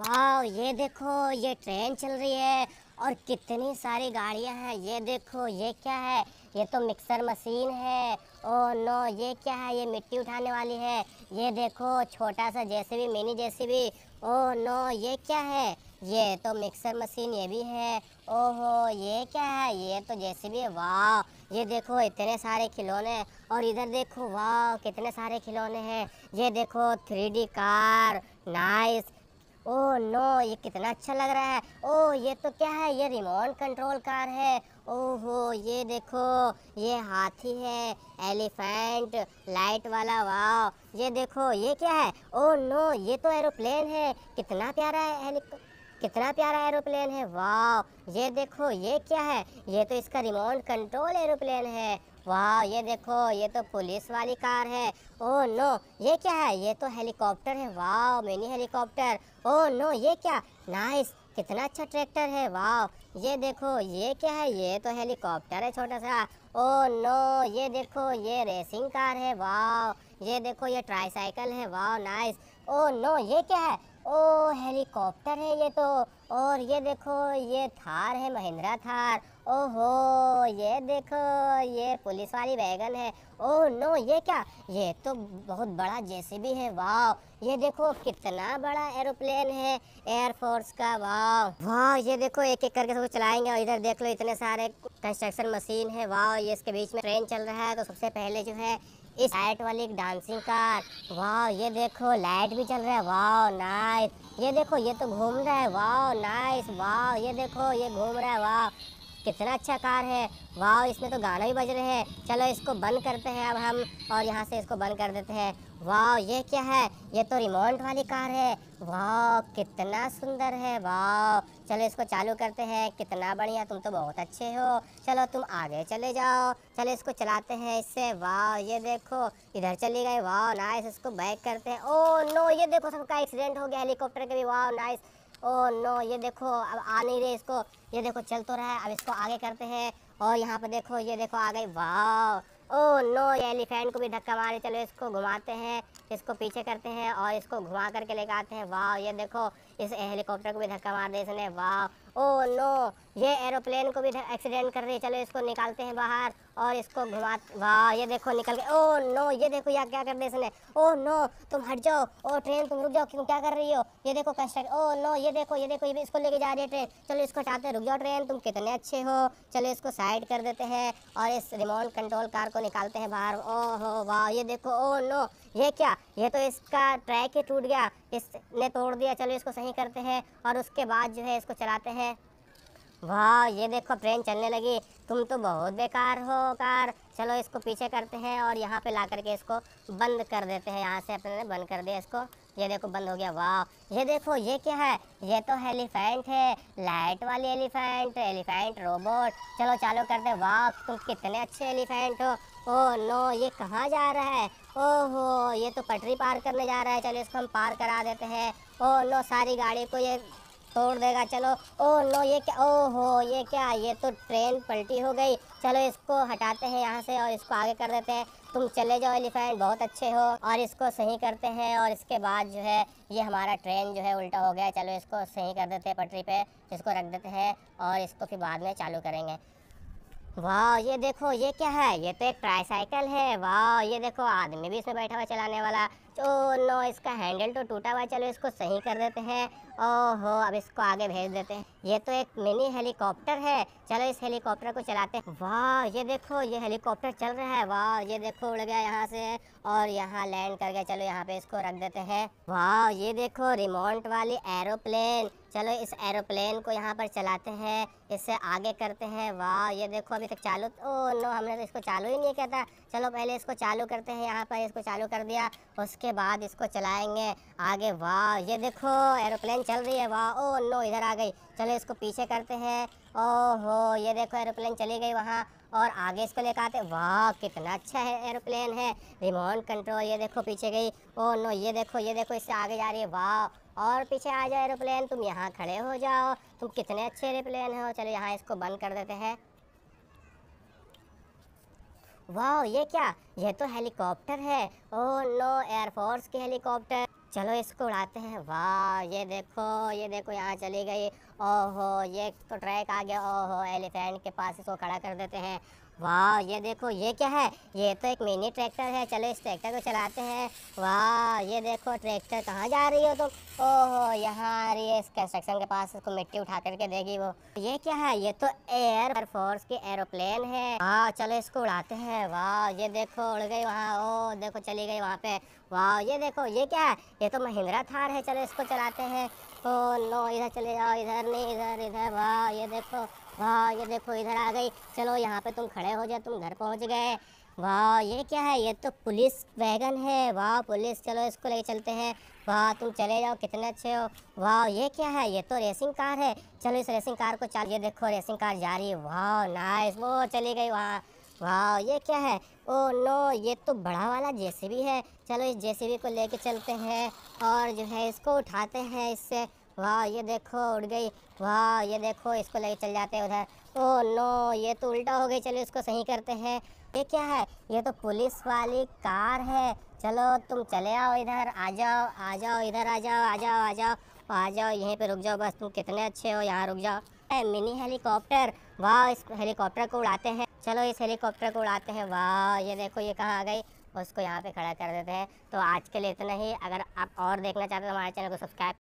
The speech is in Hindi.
वाह ये देखो ये ट्रेन चल रही है और कितनी सारी गाड़ियां हैं ये देखो ये क्या है ये तो मिक्सर मशीन है ओ नो ये क्या है ये मिट्टी उठाने वाली है ये देखो छोटा सा जैसे भी मिनी जैसे भी ओ नो ये क्या है ये तो मिक्सर मशीन ये भी है ओहो ये क्या है ये तो जैसे भी है वाह ये देखो इतने सारे खिलौने और इधर देखो वाह कितने सारे खिलौने हैं ये देखो three car nice oh no ये कितना अच्छा लग रहा है ओह ये तो क्या है ये रिमोट कंट्रोल कार है ओहो ये देखो ये हाथी है एलिफेंट लाइट वाला वाव ये देखो ये क्या है ओह नो ये तो एरोप्लेन है कितना प्यारा है कितना प्यारा एरोप्लेन है वाह ये देखो ये क्या है ये तो इसका रिमोट कंट्रोल एरोप्लेन है वाह ये देखो ये तो पुलिस वाली कार है ओ नो ये क्या है ये तो हेलीकॉप्टर है वाह मिनी हेलीकॉप्टर ओ नो ये क्या नाइस कितना अच्छा ट्रैक्टर है वाह ये देखो ये क्या है ये तो हेलीकॉप्टर है छोटा सा ओ नो ये देखो ये रेसिंग कार है वाह ये देखो ये ट्राईसाइकिल है वाह नाइस ओ नो ये क्या है ओ हेलीकॉप्टर है ये तो और ये देखो ये थार है महिंद्रा थार ओहो ये देखो ये पुलिस वाली वैगन है ओह नो ये क्या ये तो बहुत बड़ा जेसीबी है वाह ये देखो कितना बड़ा एरोप्लेन है एयरफोर्स का वाह वाह ये देखो एक एक करके सबको चलाएंगे और इधर देख लो इतने सारे कंस्ट्रक्शन मशीन है वाह ये इसके बीच में ट्रेन चल रहा है तो सबसे पहले जो है इस लाइट वाली डांसिंग कार वाह ये देखो लाइट भी चल रहा है वाह नाइस ये देखो ये तो घूम रहा है वाह नाइस वाह ये देखो ये घूम रहा है वाह कितना अच्छा कार है वाह इसमें तो गाना भी बज रहे हैं चलो इसको बंद करते हैं अब हम और यहाँ से इसको बंद कर देते हैं वाह ये क्या है ये तो रिमोट वाली कार है वाह कितना सुंदर है वाह चलो इसको चालू करते हैं कितना बढ़िया तुम तो बहुत अच्छे हो चलो तुम आगे चले जाओ चलो इसको चलाते हैं इससे वाह ये देखो इधर चली गई वाह नाइस इसको बैक करते हैं ओ oh, नो ये देखो सबका एक्सीडेंट हो गया हेलीकॉप्टर के भी वाह नाइस ओ नो ये देखो अब आ नहीं रहे इसको ये देखो चल तो रहा है अब इसको आगे करते हैं और यहाँ पे देखो ये देखो आ गई वाह ओ नो ये एलिफेंट को भी धक्का मारे चलो इसको घुमाते हैं इसको पीछे करते हैं और इसको घुमा करके लेके आते हैं वाह ये देखो इस हेलीकॉप्टर को भी धक्का मार दे इसने वाह ओ oh, नो ये एरोप्लेन को भी एक्सीडेंट कर रही है चलो इसको निकालते हैं बाहर और इसको घुमा वाह ये देखो निकल गए ओ oh, नो ये देखो यार क्या कर दिया इसने ओ oh, नो तुम हट जाओ ओ ट्रेन तुम रुक जाओ क्यों क्या कर रही हो ये देखो कंस्ट्रक्ट ओ नो ये देखो ये देखो ये इसको लेके जा रही है ट्रेन चलो इसको हटाते हैं रुक जाओ ट्रेन तुम कितने अच्छे हो चलो इसको साइड कर देते हैं और इस रिमोट कंट्रोल कार को निकालते हैं बाहर ओ हो वाह ये देखो ओ नो ये क्या ये तो इसका ट्रैक ही टूट गया इसने तोड़ दिया चलो इसको सही करते हैं और उसके बाद जो है इसको चलाते हैं वाह ये देखो ट्रेन चलने लगी तुम तो बहुत बेकार हो कार चलो इसको पीछे करते हैं और यहाँ पे ला करके इसको बंद कर देते हैं यहाँ से अपने बंद कर दिया इसको ये देखो बंद हो गया वाह ये देखो ये क्या है ये तो एलिफेंट है लाइट वाली एलिफेंट एलिफेंट रोबोट चलो चालू कर दे वाह तुम कितने अच्छे एलिफेंट हो ओ नो ये कहाँ जा रहा है ओहो ये तो पटरी पार करने जा रहा है चलो इसको हम पार करा देते हैं ओ नो सारी गाड़ी को ये तोड़ देगा चलो ओ नो ये क्या ओहो ये क्या ये तो ट्रेन पलटी हो गई चलो इसको हटाते हैं यहाँ से और इसको आगे कर देते हैं तुम चले जाओ एलिफेंट बहुत अच्छे हो और इसको सही करते हैं और इसके बाद जो है ये हमारा ट्रेन जो है उल्टा हो गया चलो इसको सही कर देते हैं पटरी पे इसको रख देते हैं और इसको फिर बाद में चालू करेंगे वाह ये देखो ये क्या है ये तो एक ट्राईसाइकिल है वाह ये देखो आदमी भी इसमें बैठा हुआ चलाने वाला तो नो इसका हैंडल तो टूटा हुआ चलो इसको सही कर देते हैं ओहो अब इसको आगे भेज देते हैं ये तो एक मिनी हेलीकॉप्टर है चलो इस हेलीकॉप्टर को चलाते हैं वाह ये देखो ये हेलीकॉप्टर चल रहा है वाह ये देखो उड़ गया यहाँ से और यहाँ लैंड कर गया चलो यहाँ पे इसको रख देते हैं वाह ये देखो रिमोट वाली एरोप्लेन चलो इस एरोप्लेन को यहाँ पर चलाते हैं इससे आगे करते हैं वाह ये देखो अभी तक चालू ओ नो हमने तो इसको चालू ही नहीं किया था चलो पहले इसको चालू करते हैं यहाँ पर इसको चालू कर दिया उसके उसके बाद इसको चलाएंगे आगे वाह ये देखो एरोप्लेन चल रही है वाह ओ नो इधर आ गई चलो इसको पीछे करते हैं ओहो ये देखो एरोप्लेन चली गई वहाँ और आगे इसको लेकर आते वाह कितना अच्छा है एरोप्लेन है रिमोट कंट्रोल ये देखो पीछे गई ओ नो ये देखो ये देखो इससे आगे जा रही है वाह और पीछे आ जाए एरोप्लेन तुम यहाँ खड़े हो जाओ तुम कितने अच्छे एरोप्लेन हो चलो यहाँ इसको बंद कर देते हैं वाह ये क्या ये तो हेलीकॉप्टर है ओह नो एयरफोर्स के हेलीकॉप्टर चलो इसको उड़ाते हैं वाह ये देखो ये देखो यहाँ चली गई ओहो ये तो ट्रैक आ गया ओहो एलिफेंट के पास इसको खड़ा कर देते हैं वाह ये देखो ये क्या है ये तो एक मिनी ट्रैक्टर है चलो इस ट्रैक्टर को चलाते हैं वाह ये देखो ट्रैक्टर कहाँ जा रही हो तुम तो? ओहो यहाँ आ रही है इस कंस्ट्रक्शन के पास इसको मिट्टी उठा करके देगी वो ये क्या है ये तो एयर फोर्स की एरोप्लेन है वाह चलो इसको उड़ाते हैं वाह ये देखो उड़ गई वहाँ ओ देखो चली गई वहाँ पे वाह ये देखो ये क्या है ये तो महिंद्रा थार है चलो इसको चलाते हैं ओ नो इधर चले जाओ इधर नहीं इधर इधर वाह ये देखो वाह ये देखो इधर आ गई चलो यहाँ पे तुम खड़े हो जाए तुम घर पहुँच गए वाह ये क्या है ये तो पुलिस वैगन है वाह पुलिस चलो इसको ले चलते हैं वाह तुम चले जाओ कितने अच्छे हो वाह ये क्या है ये तो रेसिंग कार है चलो इस रेसिंग कार को चाल ये देखो रेसिंग कार जा रही है वाह नाइस वो चली गई वहाँ वाह ये क्या है ओ नो ये तो बड़ा वाला जेसीबी है चलो इस जेसीबी को लेके चलते हैं और जो है इसको उठाते हैं इससे वाह ये देखो उड़ गई वाह ये देखो इसको लेके चल जाते हैं उधर ओ नो ये तो उल्टा हो गई चलो इसको सही करते हैं ये क्या है ये तो पुलिस वाली कार है चलो तुम चले आओ इधर आ जाओ आ जाओ इधर आ जाओ आ जाओ आ जाओ आ जाओ यहीं पे रुक जाओ बस तुम कितने अच्छे हो यहाँ रुक जाओ ए, मिनी हेलीकॉप्टर वाह इस हेलीकॉप्टर को उड़ाते हैं चलो इस हेलीकॉप्टर को उड़ाते हैं वाह ये देखो ये कहाँ आ गई उसको यहाँ पे खड़ा कर देते हैं तो आज के लिए इतना ही अगर आप और देखना चाहते हो तो हमारे चैनल को सब्सक्राइब